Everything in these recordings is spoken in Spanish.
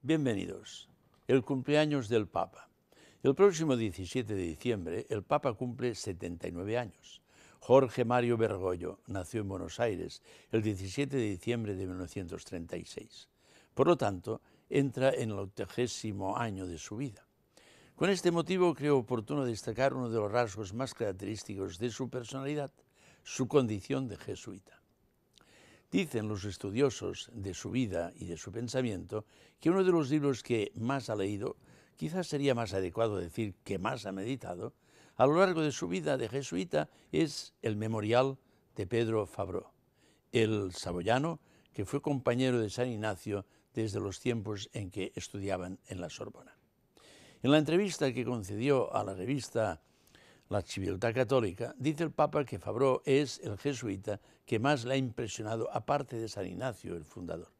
Bienvenidos. El cumpleaños del Papa. El próximo 17 de diciembre el Papa cumple 79 años. Jorge Mario Bergoglio nació en Buenos Aires el 17 de diciembre de 1936. Por lo tanto, entra en el 80º año de su vida. Con este motivo creo oportuno destacar uno de los rasgos más característicos de su personalidad, su condición de jesuita. Dicen los estudiosos de su vida y de su pensamiento que uno de los libros que más ha leído, quizás sería más adecuado decir que más ha meditado, a lo largo de su vida de jesuita es El Memorial de Pedro Fabro, el saboyano que fue compañero de San Ignacio desde los tiempos en que estudiaban en la Sorbona. En la entrevista que concedió a la revista la civilidad católica, dice el Papa que Fabro es el jesuita que más le ha impresionado, aparte de San Ignacio, el fundador.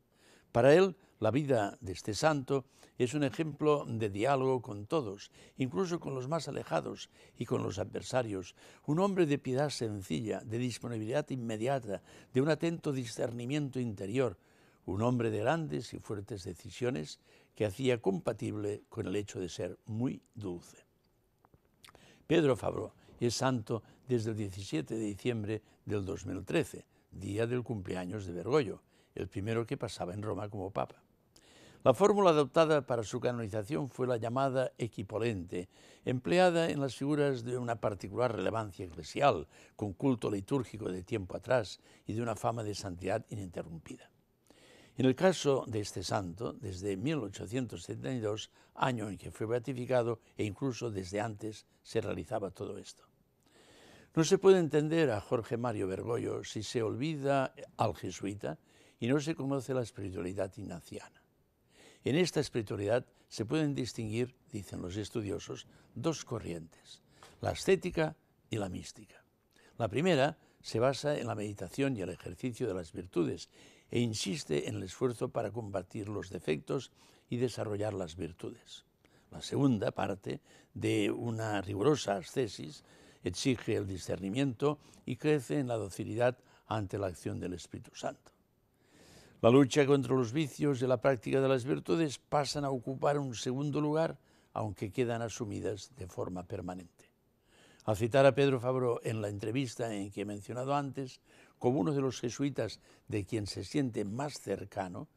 Para él, la vida de este santo es un ejemplo de diálogo con todos, incluso con los más alejados y con los adversarios, un hombre de piedad sencilla, de disponibilidad inmediata, de un atento discernimiento interior, un hombre de grandes y fuertes decisiones que hacía compatible con el hecho de ser muy dulce. Pedro Fabro es santo desde el 17 de diciembre del 2013, día del cumpleaños de Bergoglio, el primero que pasaba en Roma como papa. La fórmula adoptada para su canonización fue la llamada equipolente, empleada en las figuras de una particular relevancia eclesial, con culto litúrgico de tiempo atrás y de una fama de santidad ininterrumpida. En el caso de este santo, desde 1872, año en que fue beatificado, e incluso desde antes se realizaba todo esto. No se puede entender a Jorge Mario Bergoglio si se olvida al jesuita y no se conoce la espiritualidad ignaciana. En esta espiritualidad se pueden distinguir, dicen los estudiosos, dos corrientes, la ascética y la mística. La primera se basa en la meditación y el ejercicio de las virtudes e insiste en el esfuerzo para combatir los defectos y desarrollar las virtudes. La segunda parte de una rigurosa ascesis exige el discernimiento y crece en la docilidad ante la acción del Espíritu Santo. La lucha contra los vicios y la práctica de las virtudes pasan a ocupar un segundo lugar, aunque quedan asumidas de forma permanente. Al citar a Pedro Fabro en la entrevista en que he mencionado antes, como uno de los jesuitas de quien se siente más cercano,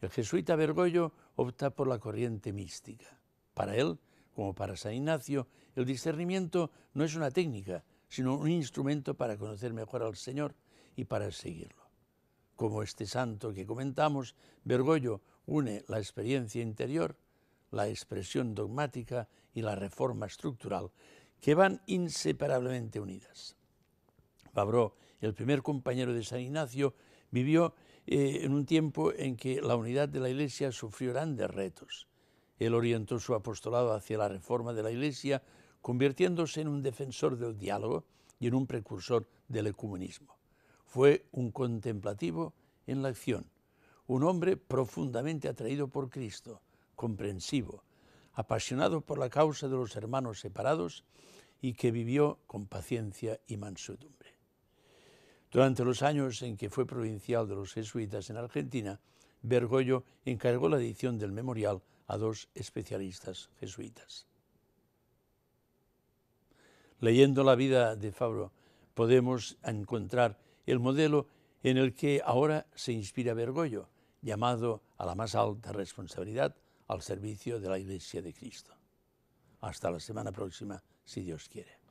el jesuita Bergoglio opta por la corriente mística. Para él, como para San Ignacio, el discernimiento no es una técnica, sino un instrumento para conocer mejor al Señor y para seguirlo. Como este santo que comentamos, Bergoglio une la experiencia interior, la expresión dogmática y la reforma estructural, que van inseparablemente unidas. Babró, el primer compañero de San Ignacio, vivió eh, en un tiempo en que la unidad de la Iglesia sufrió grandes retos. Él orientó su apostolado hacia la reforma de la Iglesia, convirtiéndose en un defensor del diálogo y en un precursor del ecumenismo. Fue un contemplativo en la acción, un hombre profundamente atraído por Cristo, comprensivo, apasionado por la causa de los hermanos separados y que vivió con paciencia y mansedumbre. Durante los años en que fue provincial de los jesuitas en Argentina, Bergoglio encargó la edición del memorial a dos especialistas jesuitas. Leyendo la vida de Fabro, podemos encontrar el modelo en el que ahora se inspira Bergoglio, llamado a la más alta responsabilidad al servicio de la Iglesia de Cristo. Hasta la semana próxima, si Dios quiere.